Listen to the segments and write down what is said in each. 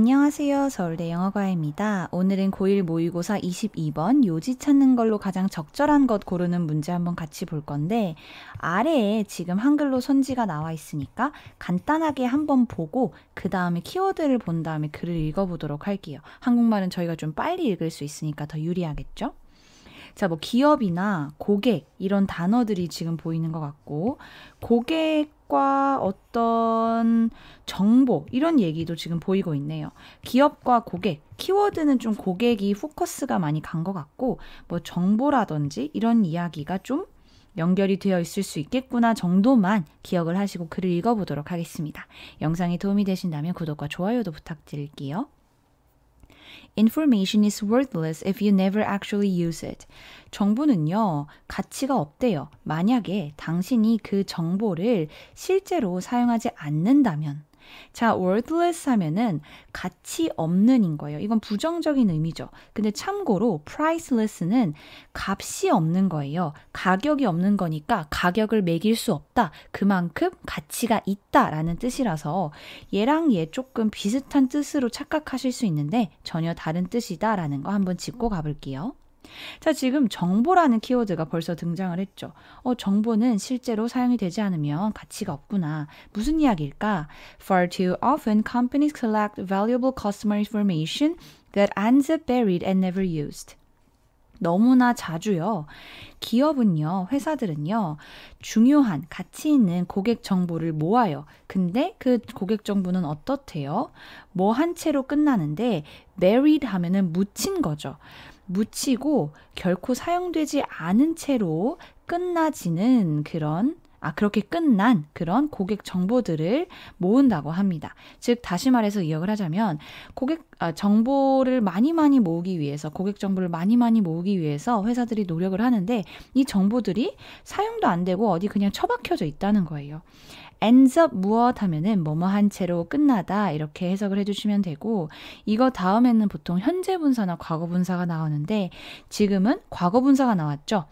안녕하세요. 서울대 영어과입니다. 오늘은 고1 모의고사 22번 요지 찾는 걸로 가장 적절한 것 고르는 문제 한번 같이 볼 건데 아래에 지금 한글로 선지가 나와 있으니까 간단하게 한번 보고 그 다음에 키워드를 본 다음에 글을 읽어보도록 할게요. 한국말은 저희가 좀 빨리 읽을 수 있으니까 더 유리하겠죠? 자, 뭐 기업이나 고객 이런 단어들이 지금 보이는 것 같고 고객 과 어떤 정보 이런 얘기도 지금 보이고 있네요. 기업과 고객 키워드는 좀 고객이 포커스가 많이 간 것 같고 뭐 정보라든지 이런 이야기가 좀 연결이 되어 있을 수 있겠구나 정도만 기억을 하시고 글을 읽어보도록 하겠습니다. 영상이 도움이 되신다면 구독과 좋아요도 부탁드릴게요. Information is worthless if you never actually use it. 정보는요, 가치가 없대요. 만약에 당신이 그 정보를 실제로 사용하지 않는다면. 자, wordless 하면은 가치 없는인 거예요. 이건 부정적인 의미죠. 근데 참고로 priceless는 값이 없는 거예요. 가격이 없는 거니까 가격을 매길 수 없다. 그만큼 가치가 있다라는 뜻이라서 얘랑 얘 조금 비슷한 뜻으로 착각하실 수 있는데 전혀 다른 뜻이다라는 거 한번 짚고 가볼게요. 자, 지금 정보라는 키워드가 벌써 등장을 했죠. 어, 정보는 실제로 사용이 되지 않으면 가치가 없구나. 무슨 이야기일까? Far too often companies collect valuable customer information that ends up buried and never used. 너무나 자주요. 기업은요, 회사들은요, 중요한 가치 있는 고객 정보를 모아요. 근데 그 고객 정보는 어떻대요? 뭐 한 채로 끝나는데, buried 하면은 묻힌 거죠. 묻히고 결코 사용되지 않은 채로 끝나지는 그런 아, 그렇게 끝난 그런 고객 정보들을 모은다고 합니다. 즉, 다시 말해서 이역을 하자면, 고객 아, 정보를 많이 많이 모으기 위해서, 고객 정보를 많이 많이 모으기 위해서 회사들이 노력을 하는데, 이 정보들이 사용도 안 되고 어디 그냥 처박혀져 있다는 거예요. ends up 무엇 하면은 뭐뭐한 채로 끝나다 이렇게 해석을 해주시면 되고 이거 다음에는 보통 현재 분사나 과거 분사가 나오는데 지금은 과거 분사가 나왔죠.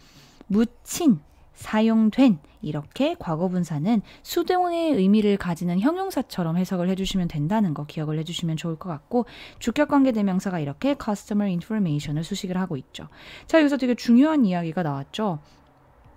묻힌 사용된 이렇게 과거분사는 수동의 의미를 가지는 형용사처럼 해석을 해주시면 된다는 거 기억을 해주시면 좋을 것 같고 주격관계대명사가 이렇게 customer information을 수식을 하고 있죠. 자 여기서 되게 중요한 이야기가 나왔죠.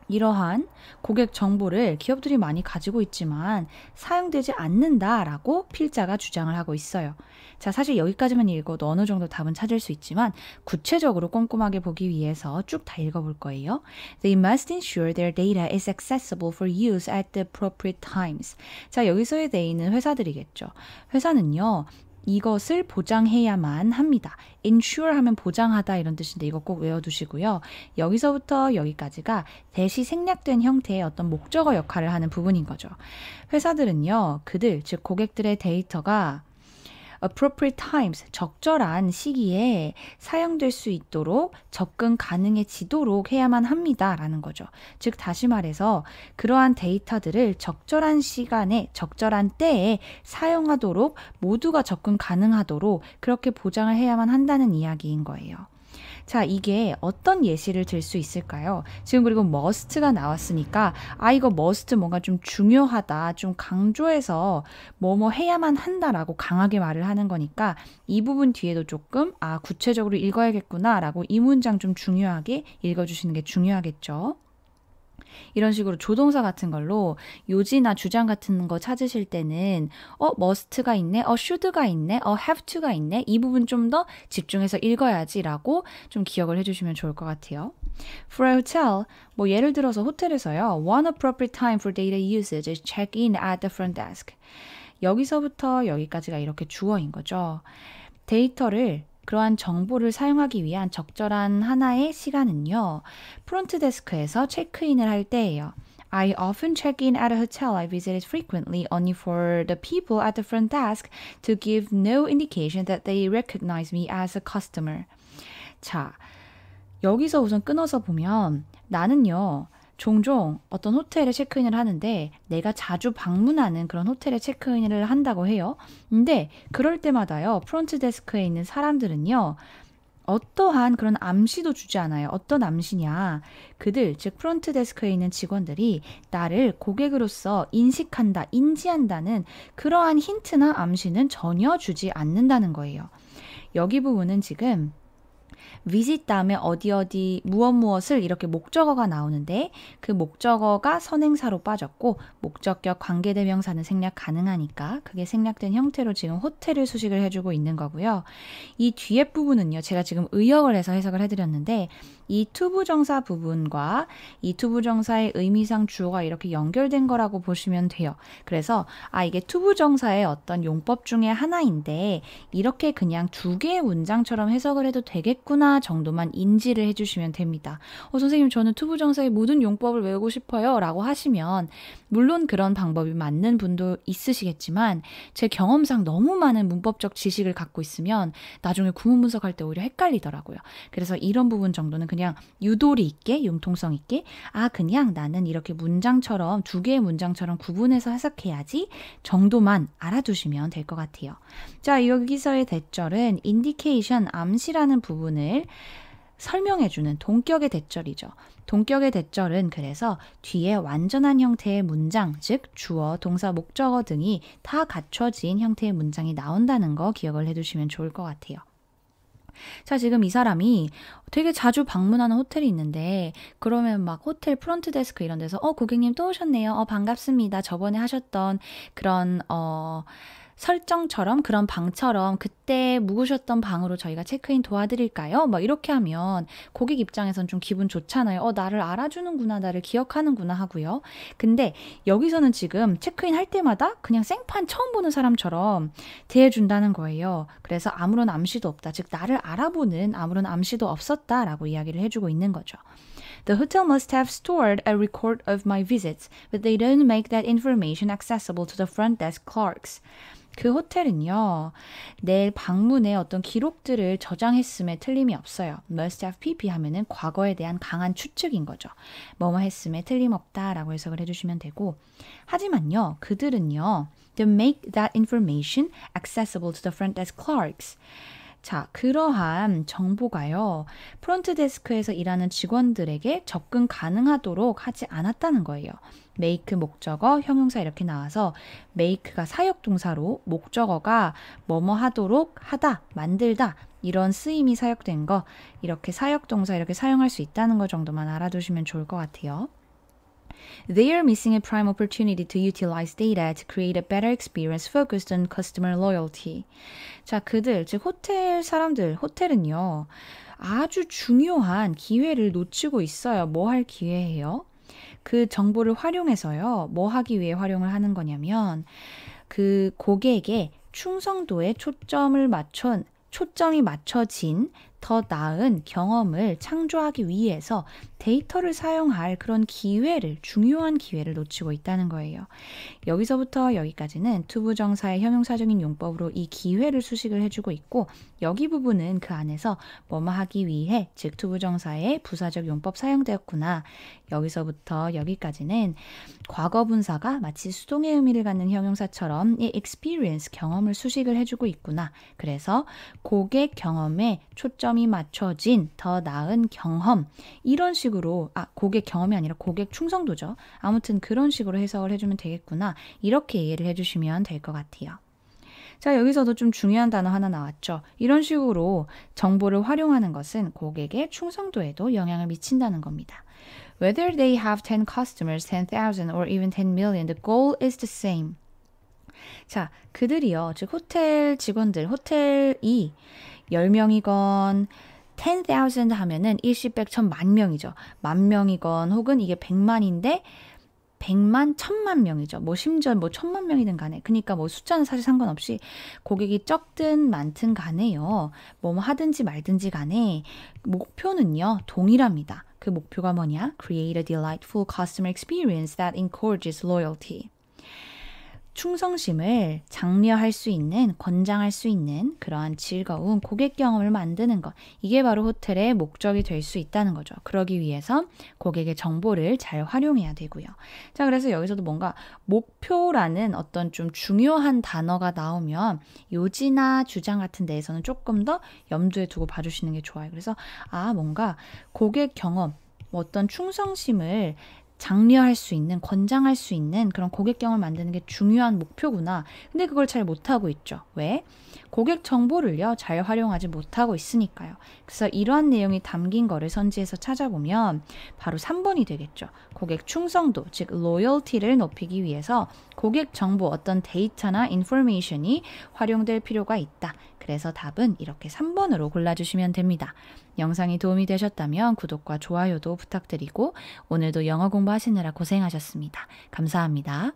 이러한 고객 정보를 기업들이 많이 가지고 있지만 사용되지 않는다라고 필자가 주장을 하고 있어요. 자, 사실 여기까지만 읽어도 어느 정도 답은 찾을 수 있지만 구체적으로 꼼꼼하게 보기 위해서 쭉 다 읽어볼 거예요. They must ensure their data is accessible for use at the appropriate times. 자, 여기서의 they는 회사들이겠죠. 회사는요, 이것을 보장해야만 합니다. ensure 하면 보장하다 이런 뜻인데 이거 꼭 외워두시고요. 여기서부터 여기까지가 대시 생략된 형태의 어떤 목적어 역할을 하는 부분인 거죠. 회사들은요, 그들, 즉 고객들의 데이터가 appropriate times 적절한 시기에 사용될 수 있도록 접근 가능해지도록 해야만 합니다라는 거죠. 즉 다시 말해서 그러한 데이터들을 적절한 시간에 적절한 때에 사용하도록 모두가 접근 가능하도록 그렇게 보장을 해야만 한다는 이야기인 거예요. 자, 이게 어떤 예시를 들 수 있을까요? 지금 그리고 must가 나왔으니까 아 이거 must 뭔가 좀 중요하다. 좀 강조해서 뭐뭐 뭐 해야만 한다라고 강하게 말을 하는 거니까 이 부분 뒤에도 조금 아 구체적으로 읽어야겠구나라고 이 문장 좀 중요하게 읽어 주시는 게 중요하겠죠. 이런 식으로 조동사 같은 걸로 요지나 주장 같은 거 찾으실 때는 어 must가 있네, 어 should가 있네, 어 have to가 있네 이 부분 좀 더 집중해서 읽어야지라고 좀 기억을 해주시면 좋을 것 같아요. For a hotel, 뭐 예를 들어서 호텔에서요. One appropriate time for data usage is check in at the front desk. 여기서부터 여기까지가 이렇게 주어인 거죠. 데이터를 그러한 정보를 사용하기 위한 적절한 하나의 시간은요. 프론트 데스크에서 체크인을 할 때예요. I often check in at a hotel I visited frequently, only for the people at the front desk to give no indication that they recognize me as a customer. 자, 여기서 우선 끊어서 보면 나는요. 종종 어떤 호텔에 체크인을 하는데 내가 자주 방문하는 그런 호텔에 체크인을 한다고 해요. 근데 그럴 때마다요, 프론트 데스크에 있는 사람들은요, 어떠한 그런 암시도 주지 않아요. 어떤 암시냐. 그들, 즉, 프론트 데스크에 있는 직원들이 나를 고객으로서 인식한다, 인지한다는 그러한 힌트나 암시는 전혀 주지 않는다는 거예요. 여기 부분은 지금 visit 다음에 어디 어디 무엇 무엇을 이렇게 목적어가 나오는데 그 목적어가 선행사로 빠졌고 목적격 관계대명사는 생략 가능하니까 그게 생략된 형태로 지금 호텔을 수식을 해주고 있는 거고요. 이 뒤에 부분은요. 제가 지금 의역을 해서 해석을 해드렸는데 이 투부정사 부분과 이 투부정사의 의미상 주어가 이렇게 연결된 거라고 보시면 돼요. 그래서 아 이게 투부정사의 어떤 용법 중에 하나인데 이렇게 그냥 두 개의 문장처럼 해석을 해도 되겠고 있구나 정도만 인지를 해주시면 됩니다. 어, 선생님, 저는 투부정사의 모든 용법을 외우고 싶어요. 라고 하시면, 물론 그런 방법이 맞는 분도 있으시겠지만, 제 경험상 너무 많은 문법적 지식을 갖고 있으면, 나중에 구문 분석할 때 오히려 헷갈리더라고요. 그래서 이런 부분 정도는 그냥 유도리 있게, 융통성 있게, 아, 그냥 나는 이렇게 문장처럼, 두 개의 문장처럼 구분해서 해석해야지 정도만 알아두시면 될 것 같아요. 자, 여기서의 대절은 인디케이션, 암시라는 부분을 사건을 설명해주는 동격의 대절이죠. 동격의 대절은 그래서 뒤에 완전한 형태의 문장, 즉 주어, 동사, 목적어 등이 다 갖춰진 형태의 문장이 나온다는 거 기억을 해두시면 좋을 것 같아요. 자, 지금 이 사람이 되게 자주 방문하는 호텔이 있는데, 그러면 막 호텔 프론트 데스크 이런 데서, 어, 고객님 또 오셨네요. 어, 반갑습니다. 저번에 하셨던 그런, 어, 설정처럼 그런 방처럼 그때 묵으셨던 방으로 저희가 체크인 도와드릴까요? 뭐 이렇게 하면 고객 입장에선 좀 기분 좋잖아요. 어, 나를 알아주는구나, 나를 기억하는구나 하고요. 근데 여기서는 지금 체크인 할 때마다 그냥 생판 처음 보는 사람처럼 대해준다는 거예요. 그래서 아무런 암시도 없다. 즉, 나를 알아보는 아무런 암시도 없었다라고 이야기를 해주고 있는 거죠. The hotel must have stored a record of my visits, but they don't make that information accessible to the front desk clerks. 그 호텔은요, 내일 방문에 어떤 기록들을 저장했음에 틀림이 없어요. must have pp 하면은 과거에 대한 강한 추측인 거죠. 뭐뭐 했음에 틀림없다 라고 해석을 해주시면 되고, 하지만요, 그들은요, to make that information accessible to the front desk clerks. 자, 그러한 정보가요. 프론트 데스크에서 일하는 직원들에게 접근 가능하도록 하지 않았다는 거예요. 메이크 목적어 형용사 이렇게 나와서 메이크가 사역 동사로 목적어가 뭐뭐 하도록 하다, 만들다 이런 쓰임이 사역된 거 이렇게 사역 동사 이렇게 사용할 수 있다는 것 정도만 알아두시면 좋을 것 같아요. They are missing a prime opportunity to utilize data to create a better experience focused on customer loyalty. 자, 그들, 즉, 호텔 사람들, 호텔은요, 아주 중요한 기회를 놓치고 있어요. 뭐 할 기회예요? 그 정보를 활용해서요, 뭐 하기 위해 활용을 하는 거냐면, 그 고객의 충성도에 초점을 맞춘 초점이 맞춰진 더 나은 경험을 창조하기 위해서 데이터를 사용할 그런 기회를, 중요한 기회를 놓치고 있다는 거예요. 여기서부터 여기까지는 투부정사의 형용사적인 용법으로 이 기회를 수식을 해주고 있고, 여기 부분은 그 안에서 뭐뭐 하기 위해, 즉 투부정사의 부사적 용법 사용되었구나. 여기서부터 여기까지는 과거 분사가 마치 수동의 의미를 갖는 형용사처럼 이 experience 경험을 수식을 해주고 있구나. 그래서 고객 경험에 초점 초점이 맞춰진 더 나은 경험 이런 식으로 아 고객 경험이 아니라 고객 충성도죠. 아무튼 그런 식으로 해석을 해주면 되겠구나 이렇게 이해를 해주시면 될 것 같아요. 자, 여기서도 좀 중요한 단어 하나 나왔죠. 이런 식으로 정보를 활용하는 것은 고객의 충성도에도 영향을 미친다는 겁니다. Whether they have 10 customers, 10,000 or even 10 million, the goal is the same. 자, 그들이요. 즉 호텔 직원들, 호텔이 10명이건 10,000 하면은 1 0백0만 명이죠. 만 명이건 혹은 이게 100만인데 100만, 1000만 명이죠. 뭐 심지어 뭐 1000만 명이든 간에. 그러니까 뭐 숫자는 사실 상관없이 고객이 적든 많든 간에요. 뭐, 뭐 하든지 말든지 간에 목표는요. 동일합니다. 그 목표가 뭐냐? Create a delightful customer experience that encourages loyalty. 충성심을 장려할 수 있는, 권장할 수 있는 그러한 즐거운 고객 경험을 만드는 것. 이게 바로 호텔의 목적이 될 수 있다는 거죠. 그러기 위해서 고객의 정보를 잘 활용해야 되고요. 자, 그래서 여기서도 뭔가 목표라는 어떤 좀 중요한 단어가 나오면 요지나 주장 같은 데에서는 조금 더 염두에 두고 봐주시는 게 좋아요. 그래서 아, 뭔가 고객 경험, 어떤 충성심을 장려할 수 있는, 권장할 수 있는 그런 고객경을 만드는 게 중요한 목표구나. 근데 그걸 잘 못하고 있죠. 왜? 고객 정보를요, 잘 활용하지 못하고 있으니까요. 그래서 이러한 내용이 담긴 거를 선지에서 찾아보면 바로 3번이 되겠죠. 고객 충성도, 즉 로열티를 높이기 위해서 고객 정보 어떤 데이터나 인포메이션이 활용될 필요가 있다. 그래서 답은 이렇게 3번으로 골라주시면 됩니다. 영상이 도움이 되셨다면 구독과 좋아요도 부탁드리고 오늘도 영어 공부하시느라 고생하셨습니다. 감사합니다.